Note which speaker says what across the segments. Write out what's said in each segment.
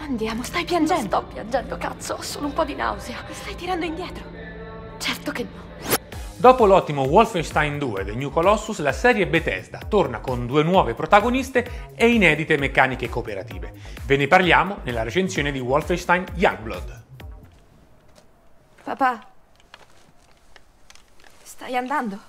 Speaker 1: Andiamo, stai piangendo. Non sto piangendo, cazzo, ho solo un po' di nausea. Mi stai tirando indietro?
Speaker 2: Certo che no. Dopo l'ottimo Wolfenstein 2 The New Colossus, la serie Bethesda torna con due nuove protagoniste e inedite meccaniche cooperative. Ve ne parliamo nella recensione di Wolfenstein Youngblood.
Speaker 1: Papà, stai andando?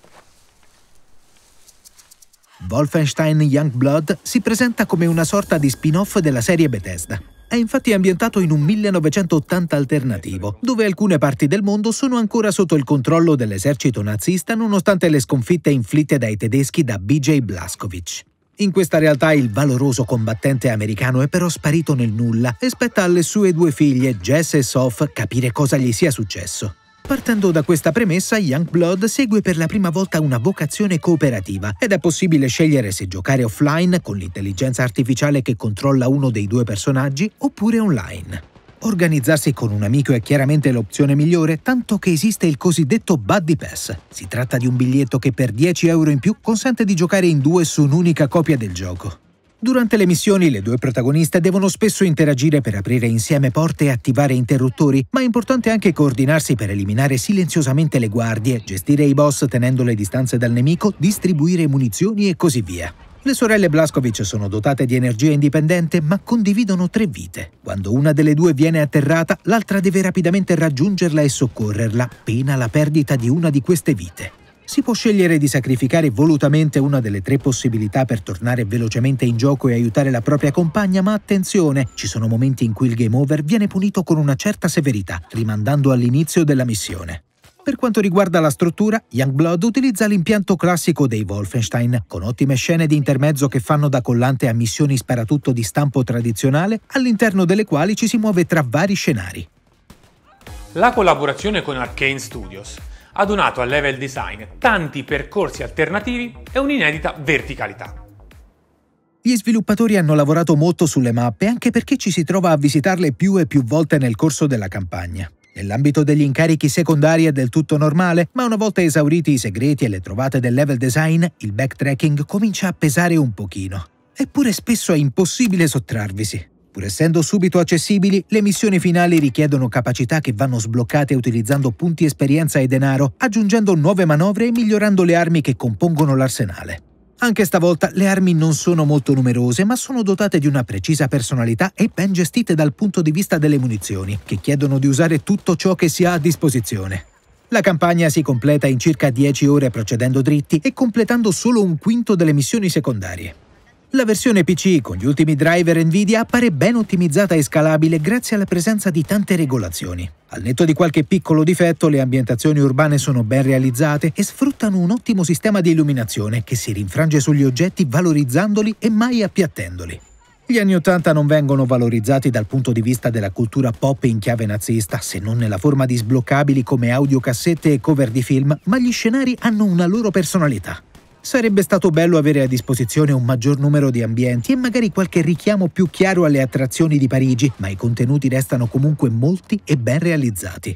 Speaker 1: Wolfenstein Youngblood si presenta come una sorta di spin-off della serie Bethesda è infatti ambientato in un 1980 alternativo, dove alcune parti del mondo sono ancora sotto il controllo dell'esercito nazista nonostante le sconfitte inflitte dai tedeschi da BJ Blaskovic. In questa realtà il valoroso combattente americano è però sparito nel nulla e spetta alle sue due figlie, Jess e Soph, capire cosa gli sia successo. Partendo da questa premessa, Youngblood segue per la prima volta una vocazione cooperativa ed è possibile scegliere se giocare offline con l'intelligenza artificiale che controlla uno dei due personaggi oppure online. Organizzarsi con un amico è chiaramente l'opzione migliore, tanto che esiste il cosiddetto Buddy Pass. Si tratta di un biglietto che per 10 euro in più consente di giocare in due su un'unica copia del gioco. Durante le missioni le due protagoniste devono spesso interagire per aprire insieme porte e attivare interruttori, ma è importante anche coordinarsi per eliminare silenziosamente le guardie, gestire i boss tenendo le distanze dal nemico, distribuire munizioni e così via. Le sorelle Blaskovic sono dotate di energia indipendente ma condividono tre vite. Quando una delle due viene atterrata, l'altra deve rapidamente raggiungerla e soccorrerla, pena la perdita di una di queste vite si può scegliere di sacrificare volutamente una delle tre possibilità per tornare velocemente in gioco e aiutare la propria compagna, ma attenzione, ci sono momenti in cui il game over viene punito con una certa severità, rimandando all'inizio della missione. Per quanto riguarda la struttura, Youngblood utilizza l'impianto classico dei Wolfenstein, con ottime scene di intermezzo che fanno da collante a missioni sparatutto di stampo tradizionale, all'interno delle quali ci si muove tra vari scenari.
Speaker 2: La collaborazione con Arcane Studios ha donato al level design tanti percorsi alternativi e un'inedita verticalità.
Speaker 1: Gli sviluppatori hanno lavorato molto sulle mappe anche perché ci si trova a visitarle più e più volte nel corso della campagna. Nell'ambito degli incarichi secondari è del tutto normale, ma una volta esauriti i segreti e le trovate del level design, il backtracking comincia a pesare un pochino. Eppure spesso è impossibile sottrarvisi. Pur essendo subito accessibili, le missioni finali richiedono capacità che vanno sbloccate utilizzando punti esperienza e denaro, aggiungendo nuove manovre e migliorando le armi che compongono l'arsenale. Anche stavolta le armi non sono molto numerose, ma sono dotate di una precisa personalità e ben gestite dal punto di vista delle munizioni, che chiedono di usare tutto ciò che si ha a disposizione. La campagna si completa in circa 10 ore procedendo dritti e completando solo un quinto delle missioni secondarie. La versione PC con gli ultimi driver Nvidia appare ben ottimizzata e scalabile grazie alla presenza di tante regolazioni. Al netto di qualche piccolo difetto, le ambientazioni urbane sono ben realizzate e sfruttano un ottimo sistema di illuminazione che si rinfrange sugli oggetti valorizzandoli e mai appiattendoli. Gli anni Ottanta non vengono valorizzati dal punto di vista della cultura pop in chiave nazista, se non nella forma di sbloccabili come audiocassette e cover di film, ma gli scenari hanno una loro personalità. Sarebbe stato bello avere a disposizione un maggior numero di ambienti e magari qualche richiamo più chiaro alle attrazioni di Parigi, ma i contenuti restano comunque molti e ben realizzati.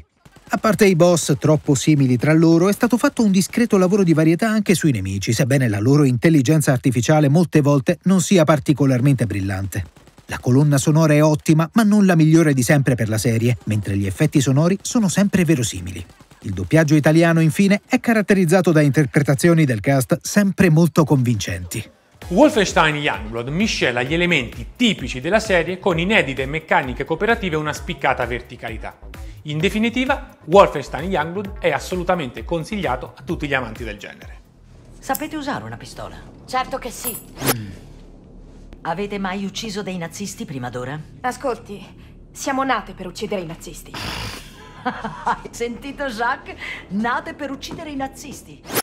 Speaker 1: A parte i boss troppo simili tra loro, è stato fatto un discreto lavoro di varietà anche sui nemici, sebbene la loro intelligenza artificiale molte volte non sia particolarmente brillante. La colonna sonora è ottima, ma non la migliore di sempre per la serie, mentre gli effetti sonori sono sempre verosimili. Il doppiaggio italiano, infine, è caratterizzato da interpretazioni del cast sempre molto convincenti.
Speaker 2: Wolfenstein Youngblood miscela gli elementi tipici della serie con inedite meccaniche cooperative e una spiccata verticalità. In definitiva, Wolfenstein Youngblood è assolutamente consigliato a tutti gli amanti del genere.
Speaker 1: Sapete usare una pistola? Certo che sì. Mm. Avete mai ucciso dei nazisti prima d'ora? Ascolti, siamo nate per uccidere i nazisti. Hai sentito, Jacques? Nate per uccidere i nazisti.